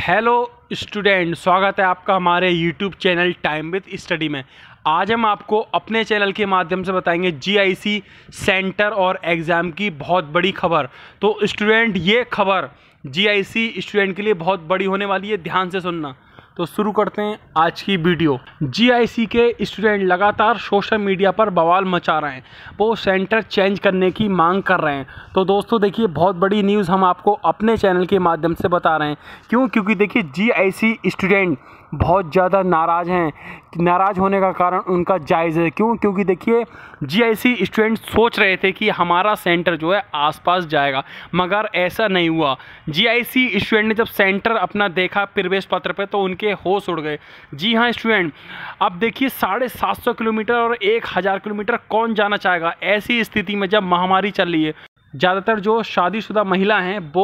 hello student स्वागत है आपका हमारे YouTube channel time with study में आज हम आपको अपने चैनल के माध्यम से बताएंगे जीआईसी सेंटर और एग्ज़ाम की बहुत बड़ी खबर तो स्टूडेंट ये खबर जीआईसी स्टूडेंट के लिए बहुत बड़ी होने वाली है ध्यान से सुनना तो शुरू करते हैं आज की वीडियो जी के स्टूडेंट लगातार सोशल मीडिया पर बवाल मचा रहे हैं वो सेंटर चेंज करने की मांग कर रहे हैं तो दोस्तों देखिए बहुत बड़ी न्यूज़ हम आपको अपने चैनल के माध्यम से बता रहे हैं क्यों क्योंकि देखिए जी स्टूडेंट बहुत ज़्यादा नाराज़ हैं नाराज़ होने का कारण उनका जायज़ है क्यों क्योंकि देखिए जीआईसी स्टूडेंट सोच रहे थे कि हमारा सेंटर जो है आसपास जाएगा मगर ऐसा नहीं हुआ जीआईसी स्टूडेंट ने जब सेंटर अपना देखा प्रवेश पत्र पर तो उनके के होश उड़ गए जी हाँ स्टूडेंट अब देखिए साढ़े सात सौ किलोमीटर और एक हज़ार किलोमीटर कौन जाना चाहेगा ऐसी स्थिति में जब महामारी चल रही है ज़्यादातर जो शादीशुदा महिला हैं वो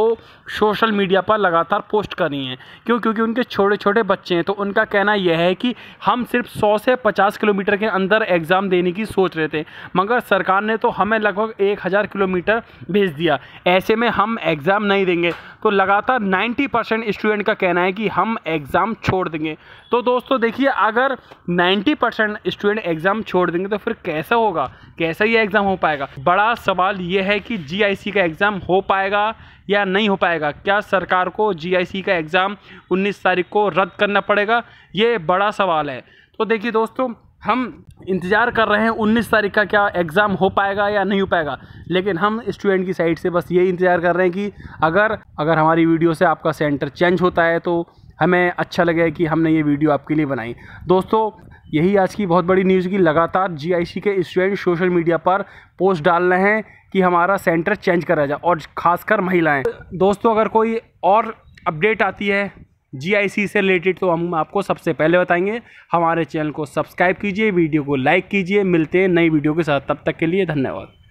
सोशल मीडिया पर लगातार पोस्ट कर रही हैं क्यों क्योंकि उनके छोटे छोटे बच्चे हैं तो उनका कहना यह है कि हम सिर्फ 100 से 50 किलोमीटर के अंदर एग्ज़ाम देने की सोच रहे थे मगर सरकार ने तो हमें लगभग 1000 किलोमीटर भेज दिया ऐसे में हम एग्ज़ाम नहीं देंगे तो लगातार 90 परसेंट स्टूडेंट का कहना है कि हम एग्ज़ाम छोड़ देंगे तो दोस्तों देखिए अगर 90 परसेंट स्टूडेंट एग्ज़ाम छोड़ देंगे तो फिर कैसा होगा कैसा ये एग्ज़ाम हो पाएगा बड़ा सवाल ये है कि जी का एग्ज़ाम हो पाएगा या नहीं हो पाएगा क्या सरकार को जी का एग्ज़ाम उन्नीस तारीख को रद्द करना पड़ेगा ये बड़ा सवाल है तो देखिए दोस्तों हम इंतज़ार कर रहे हैं 19 तारीख का क्या एग्ज़ाम हो पाएगा या नहीं हो पाएगा लेकिन हम स्टूडेंट की साइड से बस यही इंतज़ार कर रहे हैं कि अगर अगर हमारी वीडियो से आपका सेंटर चेंज होता है तो हमें अच्छा लगे कि हमने ये वीडियो आपके लिए बनाई दोस्तों यही आज की बहुत बड़ी न्यूज़ की लगातार जी के स्टूडेंट सोशल मीडिया पर पोस्ट डाल रहे हैं कि हमारा सेंटर चेंज करा जाए और ख़ासकर महिलाएं दोस्तों अगर कोई और अपडेट आती है जीआईसी से रिलेटेड तो हम आपको सबसे पहले बताएंगे हमारे चैनल को सब्सक्राइब कीजिए वीडियो को लाइक कीजिए मिलते हैं नई वीडियो के साथ तब तक के लिए धन्यवाद